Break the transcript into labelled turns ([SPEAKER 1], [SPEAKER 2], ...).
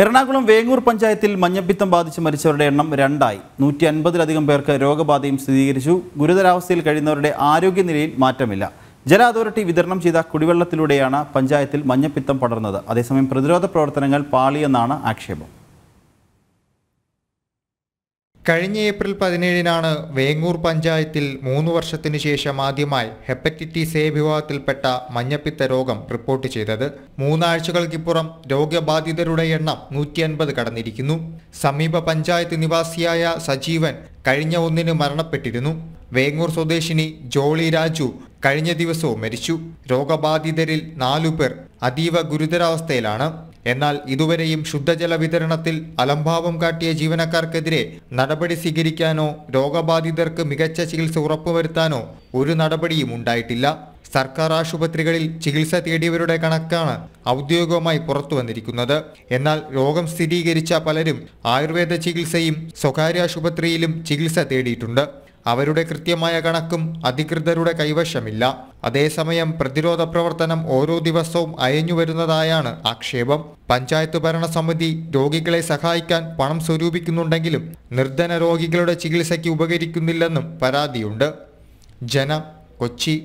[SPEAKER 1] എറണാകുളം വേങ്ങൂർ പഞ്ചായത്തിൽ മഞ്ഞപ്പിത്തം ബാധിച്ച് മരിച്ചവരുടെ എണ്ണം രണ്ടായി നൂറ്റി അൻപതിലധികം പേർക്ക് രോഗബാധയും സ്ഥിരീകരിച്ചു ഗുരുതരാവസ്ഥയിൽ കഴിയുന്നവരുടെ ആരോഗ്യനിലയിൽ മാറ്റമില്ല ജല അതോറിറ്റി വിതരണം ചെയ്ത കുടിവെള്ളത്തിലൂടെയാണ് പഞ്ചായത്തിൽ മഞ്ഞപ്പിത്തം പടർന്നത് അതേസമയം പ്രതിരോധ പ്രവർത്തനങ്ങൾ പാളിയെന്നാണ് ആക്ഷേപം കഴിഞ്ഞ ഏപ്രിൽ
[SPEAKER 2] പതിനേഴിനാണ് വേങ്ങൂർ പഞ്ചായത്തിൽ മൂന്ന് വർഷത്തിനു ശേഷം ആദ്യമായി ഹെപ്പറ്റൈറ്റിസ് എ വിഭാഗത്തിൽപ്പെട്ട മഞ്ഞപ്പിത്ത രോഗം റിപ്പോർട്ട് ചെയ്തത് മൂന്നാഴ്ചകൾക്കിപ്പുറം രോഗബാധിതരുടെ എണ്ണം നൂറ്റി അൻപത് കടന്നിരിക്കുന്നു സമീപ പഞ്ചായത്ത് നിവാസിയായ സജീവൻ കഴിഞ്ഞ ഒന്നിന് മരണപ്പെട്ടിരുന്നു വേങ്ങൂർ സ്വദേശിനി ജോളി രാജു കഴിഞ്ഞ ദിവസവും മരിച്ചു രോഗബാധിതരിൽ നാലുപേർ അതീവ ഗുരുതരാവസ്ഥയിലാണ് എന്നാൽ ഇതുവരെയും ശുദ്ധജല വിതരണത്തിൽ അലംഭാവം കാട്ടിയ ജീവനക്കാർക്കെതിരെ നടപടി സ്വീകരിക്കാനോ രോഗബാധിതർക്ക് മികച്ച ചികിത്സ ഉറപ്പുവരുത്താനോ ഒരു നടപടിയും ഉണ്ടായിട്ടില്ല സർക്കാർ ആശുപത്രികളിൽ ചികിത്സ തേടിയവരുടെ കണക്കാണ് ഔദ്യോഗികമായി പുറത്തു വന്നിരിക്കുന്നത് എന്നാൽ രോഗം സ്ഥിരീകരിച്ച പലരും ആയുർവേദ ചികിത്സയും സ്വകാര്യ ആശുപത്രിയിലും ചികിത്സ തേടിയിട്ടുണ്ട് അവരുടെ കൃത്യമായ കണക്കും അധികൃതരുടെ കൈവശമില്ല അതേസമയം പ്രതിരോധ പ്രവർത്തനം ഓരോ ദിവസവും അയഞ്ഞു വരുന്നതായാണ് ആക്ഷേപം പഞ്ചായത്ത് ഭരണസമിതി രോഗികളെ സഹായിക്കാൻ പണം സ്വരൂപിക്കുന്നുണ്ടെങ്കിലും നിർധന രോഗികളുടെ ചികിത്സയ്ക്ക് ഉപകരിക്കുന്നില്ലെന്നും പരാതിയുണ്ട് ജന കൊച്ചി